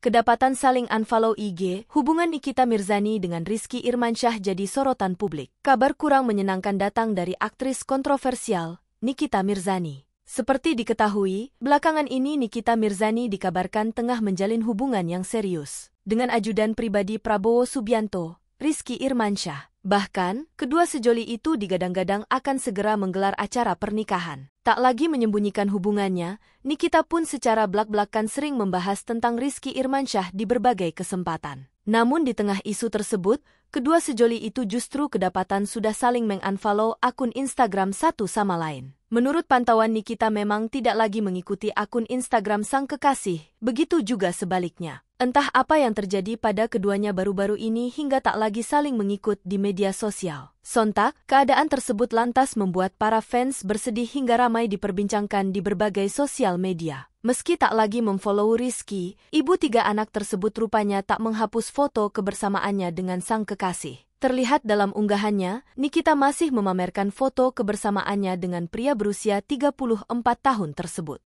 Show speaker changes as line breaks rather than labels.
kedapatan saling unfollow IG, hubungan Nikita Mirzani dengan Rizky Irmansyah jadi sorotan publik. Kabar kurang menyenangkan datang dari aktris kontroversial, Nikita Mirzani. Seperti diketahui, belakangan ini Nikita Mirzani dikabarkan tengah menjalin hubungan yang serius dengan ajudan pribadi Prabowo Subianto, Rizky Irmansyah. Bahkan, kedua sejoli itu digadang-gadang akan segera menggelar acara pernikahan. Tak lagi menyembunyikan hubungannya, Nikita pun secara belak-belakan sering membahas tentang Rizky Irmansyah di berbagai kesempatan. Namun di tengah isu tersebut, kedua sejoli itu justru kedapatan sudah saling mengunfollow akun Instagram satu sama lain. Menurut pantauan Nikita memang tidak lagi mengikuti akun Instagram sang kekasih, begitu juga sebaliknya. Entah apa yang terjadi pada keduanya baru-baru ini hingga tak lagi saling mengikut di media sosial. Sontak, keadaan tersebut lantas membuat para fans bersedih hingga ramai diperbincangkan di berbagai sosial media. Meski tak lagi memfollow Rizky, ibu tiga anak tersebut rupanya tak menghapus foto kebersamaannya dengan sang kekasih. Terlihat dalam unggahannya, Nikita masih memamerkan foto kebersamaannya dengan pria berusia 34 tahun tersebut.